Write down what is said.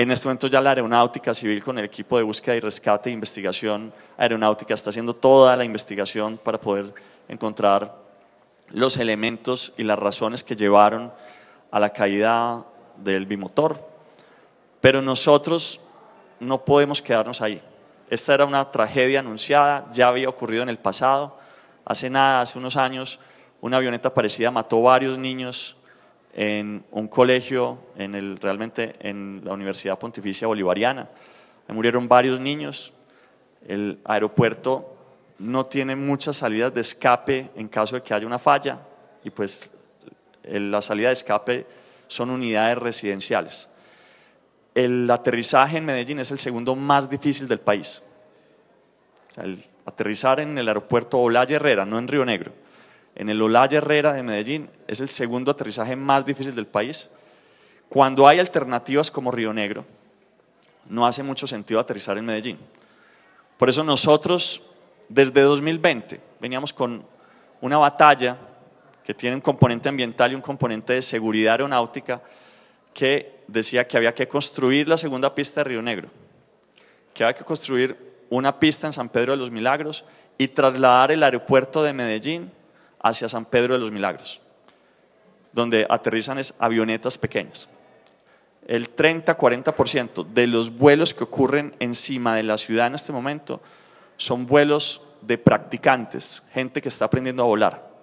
En este momento ya la aeronáutica civil con el equipo de búsqueda y rescate e investigación aeronáutica está haciendo toda la investigación para poder encontrar los elementos y las razones que llevaron a la caída del bimotor. Pero nosotros no podemos quedarnos ahí. Esta era una tragedia anunciada, ya había ocurrido en el pasado. Hace nada, hace unos años, una avioneta parecida mató varios niños en un colegio, en el, realmente en la Universidad Pontificia Bolivariana. murieron varios niños. El aeropuerto no tiene muchas salidas de escape en caso de que haya una falla y pues la salida de escape son unidades residenciales. El aterrizaje en Medellín es el segundo más difícil del país. El aterrizar en el aeropuerto Olaya Herrera, no en Río Negro, en el Olaya Herrera de Medellín, es el segundo aterrizaje más difícil del país. Cuando hay alternativas como Río Negro, no hace mucho sentido aterrizar en Medellín. Por eso nosotros, desde 2020, veníamos con una batalla que tiene un componente ambiental y un componente de seguridad aeronáutica que decía que había que construir la segunda pista de Río Negro, que había que construir una pista en San Pedro de los Milagros y trasladar el aeropuerto de Medellín hacia San Pedro de los Milagros, donde aterrizan es avionetas pequeñas. El 30-40% de los vuelos que ocurren encima de la ciudad en este momento son vuelos de practicantes, gente que está aprendiendo a volar.